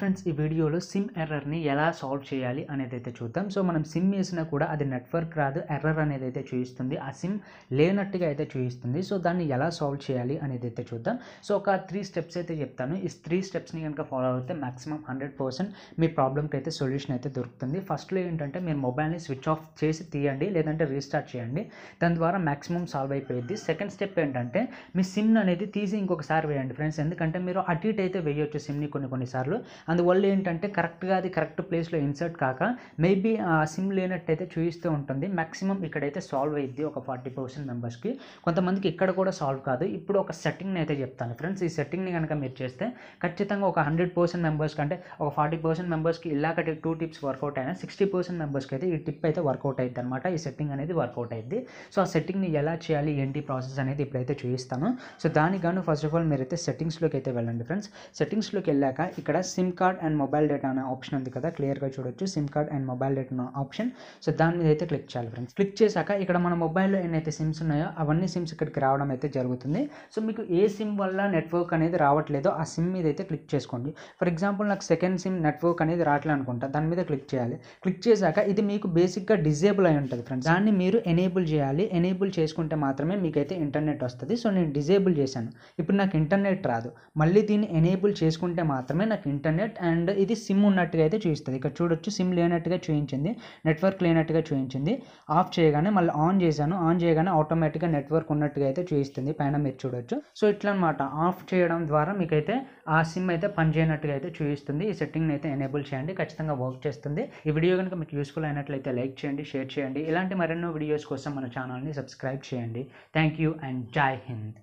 friends ఈ వీడియోలో SIM ఎర్రర్ని ఎలా సాల్వ్ చేయాలి అనేది అయితే చూద్దాం సో మనం సిమ్ వేసినా కూడా అది నెట్వర్క్ రాదు ఎర్రర్ అనేది అయితే చూపిస్తుంది ఆ సిమ్ లేనట్టుగా అయితే చూపిస్తుంది సో దాన్ని ఎలా సాల్వ్ చేయాలి అనేది అయితే చూద్దాం సో ఒక త్రీ స్టెప్స్ అయితే చెప్తాను ఈ త్రీ స్టెప్స్ని కనుక ఫాలో అయితే మాక్సిమం హండ్రెడ్ పర్సెంట్ మీ ప్రాబ్లమ్కి అయితే సొల్యూషన్ అయితే దొరుకుతుంది ఫస్ట్లో ఏంటంటే మీరు మొబైల్ని స్విచ్ ఆఫ్ చేసి తీయండి లేదంటే రీస్టార్ట్ చేయండి దాని ద్వారా మాక్సిమం సాల్వ్ అయిపోయింది సెకండ్ స్టెప్ ఏంటంటే మీ సిమ్ అనేది తీసి ఇంకొకసారి వేయండి ఫ్రెండ్స్ ఎందుకంటే మీరు అటు ఇటు అయితే వేయొచ్చు సిమ్ని కొన్ని కొన్నిసార్లు అందువల్ల ఏంటంటే కరెక్ట్గా అది కరెక్ట్ ప్లేస్లో ఇన్సర్ట్ కాక మేబీ ఆ సిమ్ లేనట్టయితే చూపిస్తూ ఉంటుంది మ్యాక్సిమం ఇక్కడైతే సాల్వ్ అయ్యింది ఒక ఫార్టీ పర్సెంట్ మెంబర్స్కి కొంతమందికి ఇక్కడ కూడా సాల్వ్ కాదు ఇప్పుడు ఒక సెట్టింగ్ని అయితే చెప్తాను ఫ్రెండ్స్ ఈ సెట్టింగ్ని కనుక మీరు చేస్తే ఖచ్చితంగా ఒక హండ్రెడ్ పర్సెంట్ మెంబర్స్ కంటే ఒక ఫార్టీ పర్సెంట్ మెంబర్స్కి ఇలాగ టూ టిప్స్ వర్కౌట్ అయినా సిక్స్టీ పర్సెంట్ మెంబర్స్కి అయితే ఈ టిప్ అయితే వర్కౌట్ అయింది అనమాట ఈ సెట్టింగ్ అనేది వర్కౌట్ అయింది సో ఆ సెట్టింగ్ని ఎలా చేయాలి ఏంటి ప్రాసెస్ అనేది ఇప్పుడైతే చూపిస్తాను సో దానికి గాను ఫస్ట్ ఆఫ్ ఆల్ మీరైతే సెట్టింగ్స్లోకి అయితే వెళ్ళండి ఫ్రెండ్స్ సెట్టింగ్స్లోకి వెళ్ళాక ఇక్కడ SIM card and mobile data అనే ఆప్షన్ ఉంది కదా క్లియర్గా చూడొచ్చు SIM card and mobile data అనే ఆప్షన్ సో దాని మీద అయితే క్లిక్ చేయాలి ఫ్రెండ్స్ క్లిక్ చేశాక ఇక్కడ మన మొబైల్లో ఎన్నైతే సిమ్స్ ఉన్నాయో అవన్నీ సిమ్స్ ఇక్కడికి రావడం అయితే జరుగుతుంది సో మీకు ఏ సిమ్ వల్ల నెట్వర్క్ అనేది రావట్లేదో ఆ సిమ్ మీద అయితే క్లిక్ చేసుకోండి ఫర్ ఎగ్జాంపుల్ నాకు సెకండ్ సిమ్ నెట్వర్క్ అనేది రావట్లే అనుకుంటా దాని మీద క్లిక్ చేయాలి క్లిక్ చేశాక ఇది మీకు బేసిక్గా డిజేబుల్ అయి ఉంటుంది ఫ్రెండ్స్ దాన్ని మీరు ఎనేబుల్ చేయాలి ఎనేబుల్ చేసుకుంటే మాత్రమే మీకైతే ఇంటర్నెట్ వస్తుంది సో నేను డిజేబుల్ చేశాను ఇప్పుడు నాకు ఇంటర్నెట్ రాదు మళ్ళీ దీన్ని ఎనేబుల్ చేసుకుంటే మాత్రమే నాకు ఇంటర్నెట్ ఇంటర్నెట్ అండ్ ఇది సిమ్ ఉన్నట్టుగా అయితే చూపిస్తుంది ఇక్కడ చూడొచ్చు సిమ్ లేనట్టుగా చూపించింది నెట్వర్క్ లేనట్టుగా చూపించింది ఆఫ్ చేయగానే మళ్ళీ ఆన్ చేశాను ఆన్ చేయగానే ఆటోమేటిక్గా నెట్వర్క్ ఉన్నట్టుగా అయితే చూపిస్తుంది పైన మీరు చూడొచ్చు సో ఇట్లా అనమాట ఆఫ్ చేయడం ద్వారా మీకైతే ఆ సిమ్ అయితే పనిచేయనట్టుగా అయితే చూపిస్తుంది ఈ సెట్టింగ్ని అయితే ఎనేబుల్ చేయండి ఖచ్చితంగా వర్క్ చేస్తుంది ఈ వీడియో కనుక మీకు యూస్ఫుల్ అయినట్లయితే లైక్ చేయండి షేర్ చేయండి ఇలాంటి మరెన్నో వీడియోస్ కోసం మన ఛానల్ని సబ్స్క్రైబ్ చేయండి థ్యాంక్ యూ అండ్ జై హింద్